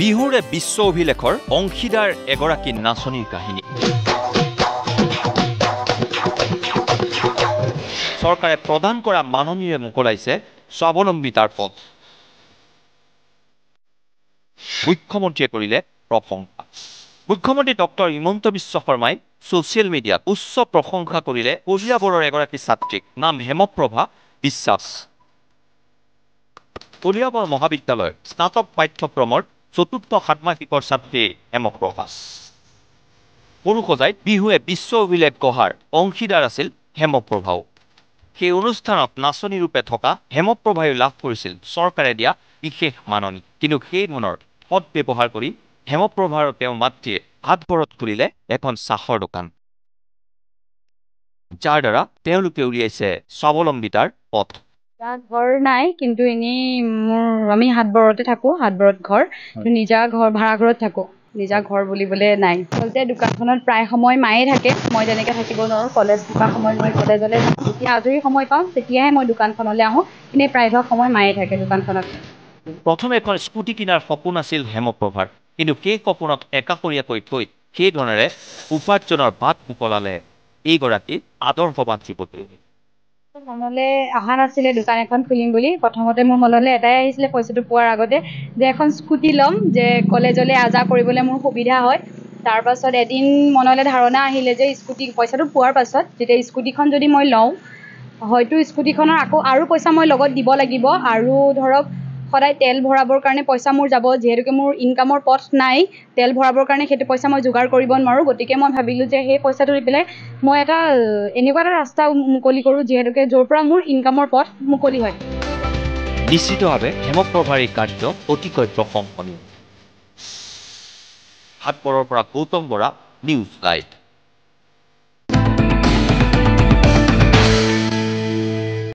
বিহুৰে বিশ্ব অভিলেখৰ অংশীদাৰ এগৰাকী নাচনীৰ কাহিনী চৰকাৰে প্ৰদান কৰা মাননীৰে মোকলাইছে স্বাৱলম্বিতাৰ পথ মুখ্যমন্ত্ৰীয়ে কৰিলে প্ৰশংসা মুখ্যমন্ত্ৰী ডক্টৰ হিমন্ত বিশ্ব শৰ্মাই ছ'চিয়েল মিডিয়াত উচ্চ প্ৰশংসা কৰিলে কলিয়াবৰৰ এগৰাকী ছাত্ৰীক নাম হেমপ্ৰভা বিশ্বাস কলিয়াবৰ মহাবিদ্যালয়ৰ স্নাতক পাঠ্যক্ৰমৰ চতুৰ্থ ষাণমাসিকৰ ছাত্ৰী হেমপ্ৰভাস পুৰুষজাইত বিহুৱে বিশ্ব অভিলেখ গঢ়াৰ অংশীদাৰ আছিল হেমপ্ৰভাও সেই অনুষ্ঠানত নাচনীৰূপে থকা হেমপ্ৰভাই লাভ কৰিছিল চৰকাৰে দিয়া বিশেষ মাননি কিন্তু সেই ধৰণৰ পদ ব্যৱহাৰ কৰি হেমপ্ৰভাৰ তেওঁৰ মাতৃয়ে হাতবৰত খুলিলে এখন চাহৰ দোকান যাৰ দ্বাৰা তেওঁলোকে উলিয়াইছে স্বাৱলম্বিতাৰ পথ নিজা ঘৰ নাই কিন্তু এনেই মোৰ আমি বৰতে থাকোঁ হাতবৰত ঘৰ নিজা ঘৰ ভাড়া ঘৰত থাকোঁ নিজা ঘৰ বুলিবলৈ নাই আচলতে দোকানখনত প্ৰায় সময় মায়ে থাকে মই তেনেকৈ থাকিব নোৱাৰোঁ কলেজ থকা সময়ত মই কলেজলৈ যাওঁ যেতিয়া আজৰি সময় পাওঁ তেতিয়াহে মই দোকানখনলৈ আহোঁ এনেই প্ৰায়ভাগ সময় মায়ে থাকে দোকানখনত প্ৰথম এখন স্কুটি কিনাৰ সপোন আছিল হেমপ্ৰভাৰ কিন্তু সেই সপোনত একাষৰীয়াকৈ থৈ সেইধৰণেৰে উপাৰ্জনৰ বাট মোকলালে এইগৰাকী আদৰ্শবান জীৱতী মনলৈ অহা নাছিলে দোকান এখন খুলিম বুলি প্ৰথমতে মোৰ মনলৈ এটাই আহিছিলে পইচাটো পোৱাৰ আগতে যে এখন স্কুটি ল'ম যে কলেজলৈ আহ যাহ কৰিবলৈ মোৰ সুবিধা হয় তাৰপাছত এদিন মনলৈ ধাৰণা আহিলে যে স্কুটি পইচাটো পোৱাৰ পাছত যেতিয়া স্কুটিখন যদি মই লওঁ হয়তো স্কুটিখনৰ আকৌ আৰু পইচা মই লগত দিব লাগিব আৰু ধৰক সদায় তেল ভৰাবৰ কাৰণে পইচা মোৰ যাব যিহেতুকে মোৰ ইনকামৰ পথ নাই তেল ভৰাবৰ কাৰণে সেইটো পইচা মই যোগাৰ কৰিব নোৱাৰো গতিকে মই ভাবিলোঁ যে সেই পইচাটো দি পেলাই মই এটা এনেকুৱা এটা ৰাস্তা মুকলি কৰোঁ যিহেতুকে য'ৰ পৰা মোৰ ইনকামৰ পথ মুকলি হয় নিশ্চিতভাৱে হেমপ্ৰভাৰী কাৰ্য অতিকৈ প্ৰশংসনীয় হাতপৰৰ পৰা গৌতম বৰা নিউজ লাইভ